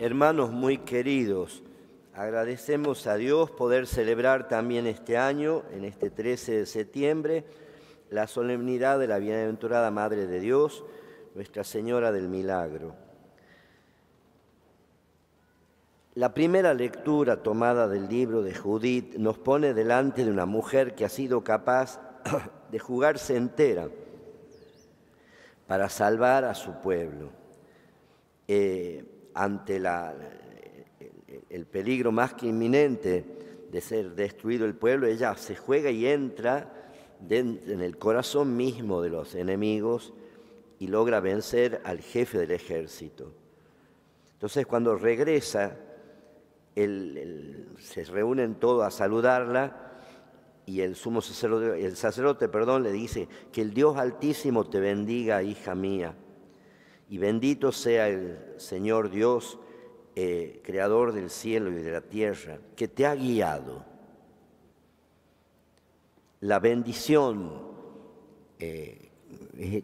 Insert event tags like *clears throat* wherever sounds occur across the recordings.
Hermanos muy queridos, agradecemos a Dios poder celebrar también este año, en este 13 de septiembre, la solemnidad de la Bienaventurada Madre de Dios, Nuestra Señora del Milagro. La primera lectura tomada del libro de Judith nos pone delante de una mujer que ha sido capaz *clears throat* de jugarse entera para salvar a su pueblo. Eh, ante el peligro más que inminente de ser destruido el pueblo, ella se juega y entra en el corazón mismo de los enemigos y logra vencer al jefe del ejército. Entonces cuando regresa, se reúnen todos a saludarla y el sumo sacerdote, sacerdote perdón, le dice, que el Dios altísimo te bendiga, hija mía. Y bendito sea el Señor Dios, eh, creador del cielo y de la tierra, que te ha guiado. La bendición, eh,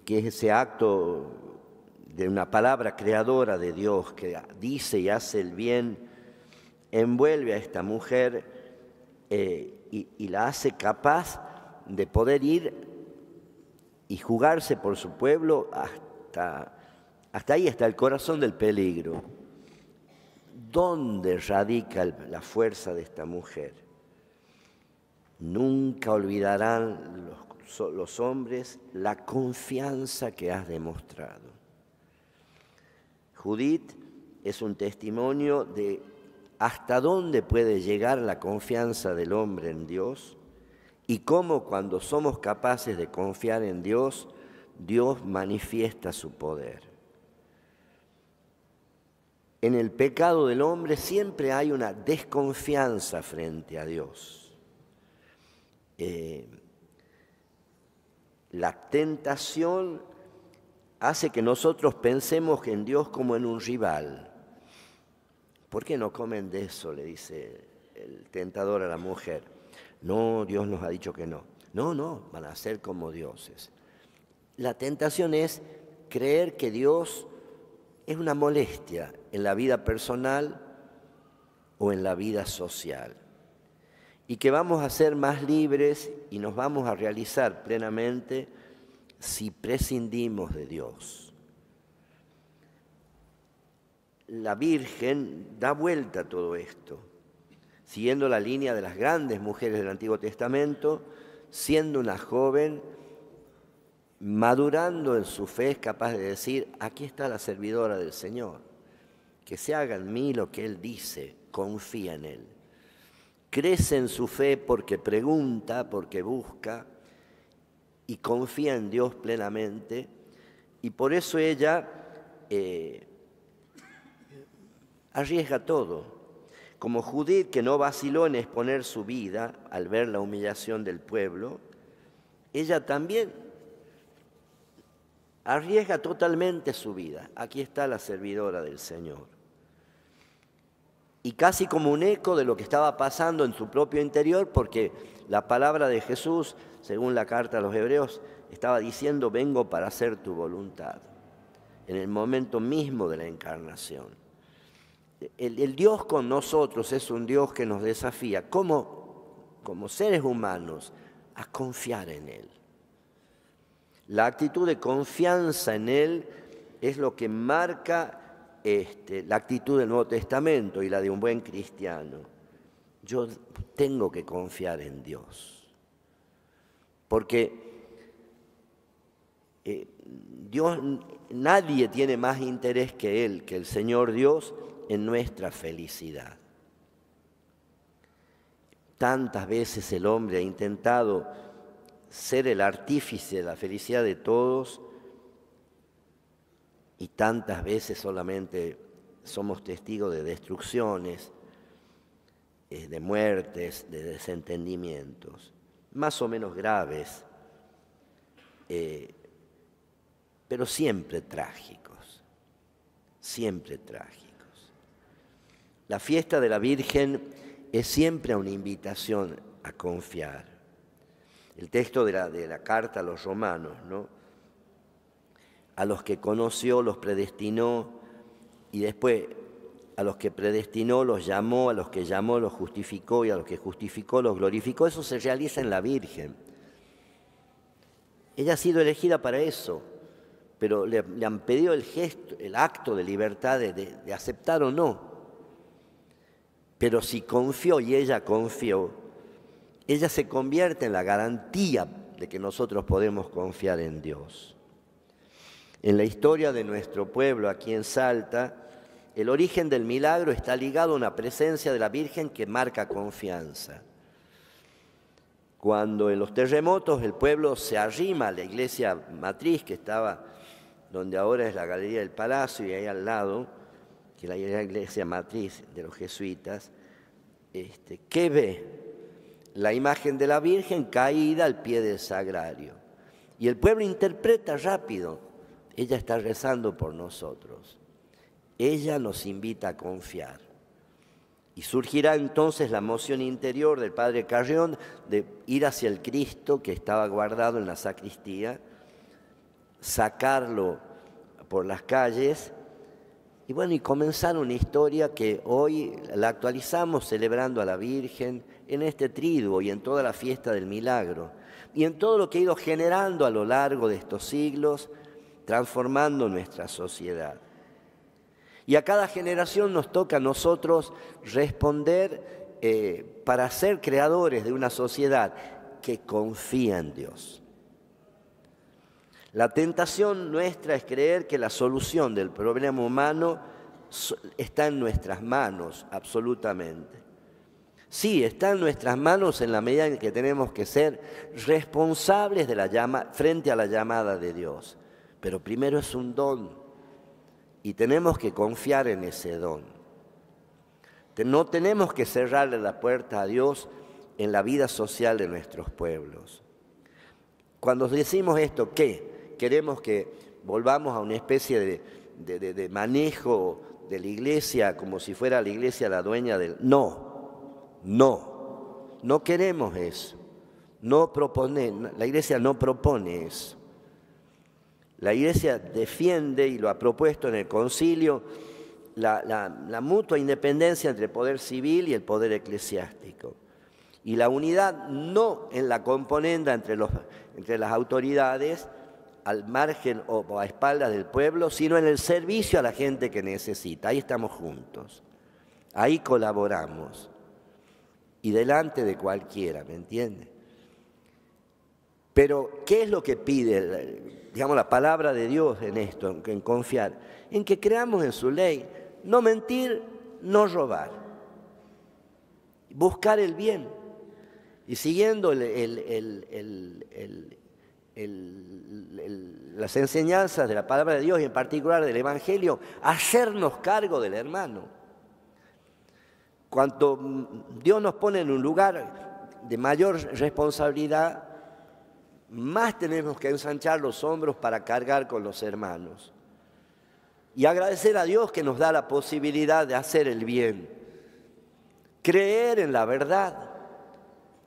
que es ese acto de una palabra creadora de Dios que dice y hace el bien, envuelve a esta mujer eh, y la hace capaz de poder ir y jugarse por su pueblo hasta hasta ahí está el corazón del peligro. ¿Dónde radica la fuerza de esta mujer? Nunca olvidarán los, hombres la confianza que has demostrado. Judith es un testimonio de hasta dónde puede llegar la confianza del hombre en Dios y cómo cuando somos capaces de confiar en Dios, Dios manifiesta su poder. En el pecado del hombre siempre hay una desconfianza frente a Dios. Eh, la tentación hace que nosotros pensemos en Dios como en un rival. ¿Por qué no comen de eso? Le dice el tentador a la mujer. No, Dios nos ha dicho que no. No, no, van a ser como dioses. La tentación es creer que Dios es una molestia en la vida personal o en la vida social. Y que vamos a ser más libres y nos vamos a realizar plenamente si prescindimos de Dios. La Virgen da vuelta a todo esto, siguiendo la línea de las grandes mujeres del Antiguo Testamento, siendo una joven madurando en su fe, es capaz de decir, aquí está la servidora del Señor, que se haga en mí lo que Él dice, confía en Él. Crece en su fe porque pregunta, porque busca y confía en Dios plenamente. Y por eso ella eh, arriesga todo. Como Judith, que no vaciló en exponer su vida al ver la humillación del pueblo, ella también Arriesga totalmente su vida. Aquí está la servidora del Señor. Y casi como un eco de lo que estaba pasando en su propio interior, porque la palabra de Jesús, según la carta a los hebreos, estaba diciendo, vengo para hacer tu voluntad, en el momento mismo de la encarnación. El, Dios con nosotros es un Dios que nos desafía, como, como seres humanos, a confiar en Él la actitud de confianza en Él es lo que marca este, la actitud del Nuevo Testamento y la de un buen cristiano. Yo tengo que confiar en Dios, porque eh, Dios, nadie tiene más interés que Él, que el Señor Dios, en nuestra felicidad. Tantas veces el hombre ha intentado ser el artífice de la felicidad de todos y tantas veces solamente somos testigos de destrucciones, eh, de muertes, de desentendimientos, más o menos graves, eh, pero siempre trágicos, siempre trágicos. La fiesta de la Virgen es siempre una invitación a confiar, el texto de la, carta a los romanos, ¿no? A los que conoció, los predestinó y después a los que predestinó, los llamó, a los que llamó, los justificó y a los que justificó, los glorificó. Eso se realiza en la Virgen. Ella ha sido elegida para eso, pero le, han pedido el gesto, el acto de libertad de, de aceptar o no. Pero si confió y ella confió, ella se convierte en la garantía de que nosotros podemos confiar en Dios. En la historia de nuestro pueblo, aquí en Salta, el origen del milagro está ligado a una presencia de la Virgen que marca confianza. Cuando en los terremotos el pueblo se arrima a la iglesia matriz que estaba donde ahora es la Galería del Palacio y ahí al lado, que era la iglesia matriz de los jesuitas, este, ¿qué ve? la imagen de la Virgen caída al pie del sagrario. Y el pueblo interpreta rápido, ella está rezando por nosotros. Ella nos invita a confiar. Y surgirá entonces la moción interior del padre Carrión de ir hacia el Cristo que estaba guardado en la sacristía, sacarlo por las calles y bueno, y comenzar una historia que hoy la actualizamos celebrando a la Virgen en este triduo y en toda la fiesta del milagro. Y en todo lo que ha ido generando a lo largo de estos siglos, transformando nuestra sociedad. Y a cada generación nos toca a nosotros responder eh, para ser creadores de una sociedad que confía en Dios. La tentación nuestra es creer que la solución del problema humano está en nuestras manos, absolutamente. Sí, está en nuestras manos en la medida en que tenemos que ser responsables frente a la llamada de Dios. Pero primero es un don y tenemos que confiar en ese don. No tenemos que cerrarle la puerta a Dios en la vida social de nuestros pueblos. Cuando decimos esto, ¿qué? queremos que volvamos a una especie de, manejo de la iglesia como si fuera la iglesia la dueña del... No, no, no queremos eso. No la iglesia no propone eso. La iglesia defiende y lo ha propuesto en el concilio la, mutua independencia entre el poder civil y el poder eclesiástico. Y la unidad no en la componenda entre, los, entre las autoridades, al margen o a espaldas del pueblo, sino en el servicio a la gente que necesita. Ahí estamos juntos, ahí colaboramos y delante de cualquiera, ¿me entiendes? Pero, ¿qué es lo que pide, digamos, la palabra de Dios en esto, en, confiar? En que creamos en su ley, no mentir, no robar, buscar el bien y siguiendo el, las enseñanzas de la palabra de Dios y en particular del Evangelio, hacernos cargo del hermano. Cuanto Dios nos pone en un lugar de mayor responsabilidad, más tenemos que ensanchar los hombros para cargar con los hermanos. Y agradecer a Dios que nos da la posibilidad de hacer el bien. Creer en la verdad,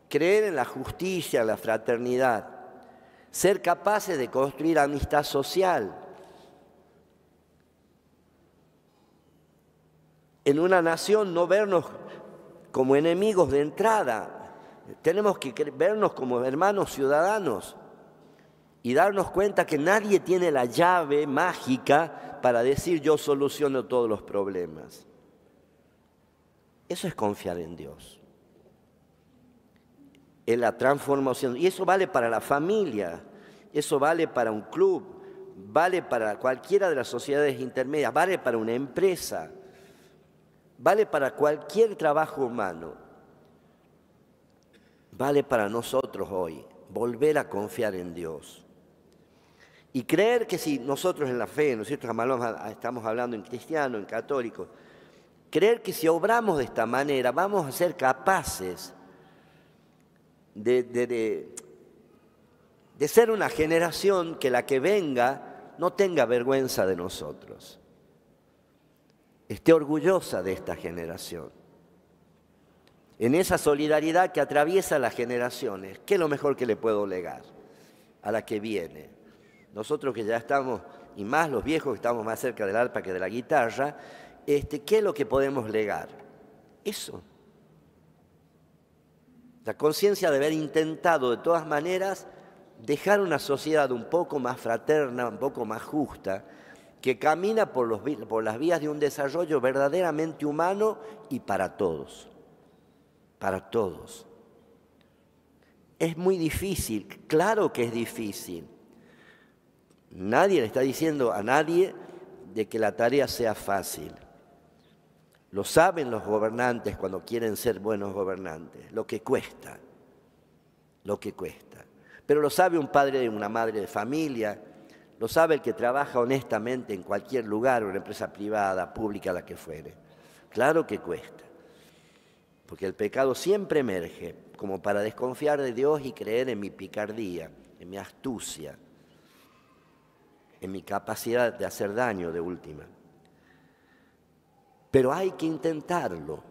creer en la justicia, en la fraternidad ser capaces de construir amistad social. En una nación no vernos como enemigos de entrada, tenemos que vernos como hermanos ciudadanos y darnos cuenta que nadie tiene la llave mágica para decir yo soluciono todos los problemas. Eso es confiar en Dios en la transformación. Y eso vale para la familia, eso vale para un club, vale para cualquiera de las sociedades intermedias, vale para una empresa, vale para cualquier trabajo humano, vale para nosotros hoy, volver a confiar en Dios. Y creer que si nosotros en la fe, nosotros estamos hablando en cristiano, en católico, creer que si obramos de esta manera vamos a ser capaces de, ser una generación que la que venga no tenga vergüenza de nosotros, esté orgullosa de esta generación. En esa solidaridad que atraviesa las generaciones, ¿qué es lo mejor que le puedo legar a la que viene? Nosotros que ya estamos, y más los viejos que estamos más cerca del arpa que de la guitarra, este, ¿qué es lo que podemos legar? Eso. La conciencia de haber intentado de todas maneras dejar una sociedad un poco más fraterna, un poco más justa, que camina por, las vías de un desarrollo verdaderamente humano y para todos. Para todos. Es muy difícil, claro que es difícil. Nadie le está diciendo a nadie de que la tarea sea fácil. Lo saben los gobernantes cuando quieren ser buenos gobernantes, lo que cuesta, lo que cuesta. Pero lo sabe un padre, de una madre de familia, lo sabe el que trabaja honestamente en cualquier lugar, una empresa privada, pública, la que fuere. Claro que cuesta, porque el pecado siempre emerge como para desconfiar de Dios y creer en mi picardía, en mi astucia, en mi capacidad de hacer daño de última pero hay que intentarlo.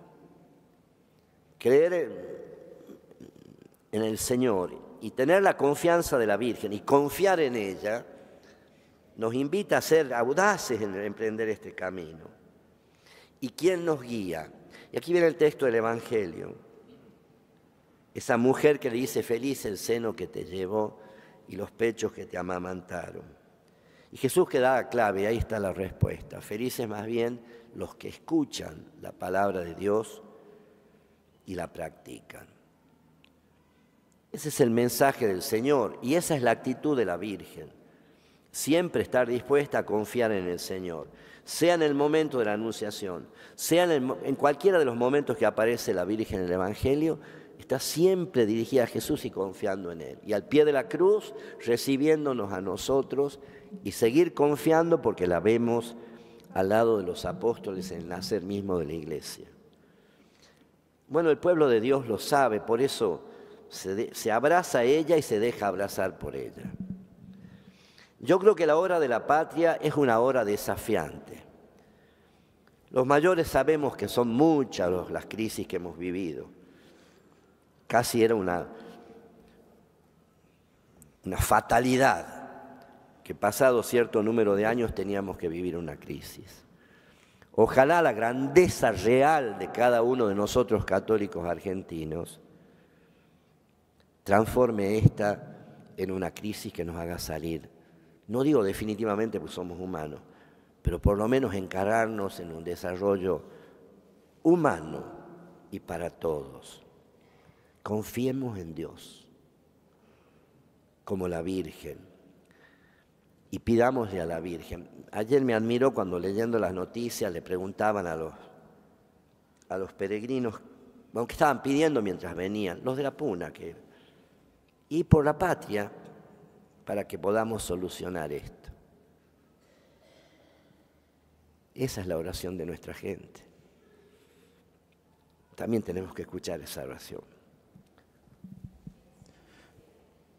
Creer en el Señor y tener la confianza de la Virgen y confiar en ella nos invita a ser audaces en emprender este camino. ¿Y quién nos guía? Y aquí viene el texto del Evangelio. Esa mujer que le dice, feliz el seno que te llevó y los pechos que te amamantaron. Y Jesús queda clave, ahí está la respuesta. Felices más bien los que escuchan la palabra de Dios y la practican. Ese es el mensaje del Señor y esa es la actitud de la Virgen. Siempre estar dispuesta a confiar en el Señor, sea en el momento de la anunciación, sea en cualquiera de los momentos que aparece la Virgen en el Evangelio, está siempre dirigida a Jesús y confiando en Él. Y al pie de la cruz, recibiéndonos a nosotros y seguir confiando porque la vemos al lado de los apóstoles en el nacer mismo de la iglesia. Bueno, el pueblo de Dios lo sabe, por eso se, abraza a ella y se deja abrazar por ella. Yo creo que la hora de la patria es una hora desafiante. Los mayores sabemos que son muchas las crisis que hemos vivido casi era una, una fatalidad que pasado cierto número de años teníamos que vivir una crisis. Ojalá la grandeza real de cada uno de nosotros católicos argentinos transforme esta en una crisis que nos haga salir. No digo definitivamente porque somos humanos, pero por lo menos encararnos en un desarrollo humano y para todos. Confiemos en Dios, como la Virgen, y pidámosle a la Virgen. Ayer me admiró cuando leyendo las noticias le preguntaban a los, a los peregrinos, aunque estaban pidiendo mientras venían, los de la Puna, que, y por la patria, para que podamos solucionar esto. Esa es la oración de nuestra gente. También tenemos que escuchar esa oración.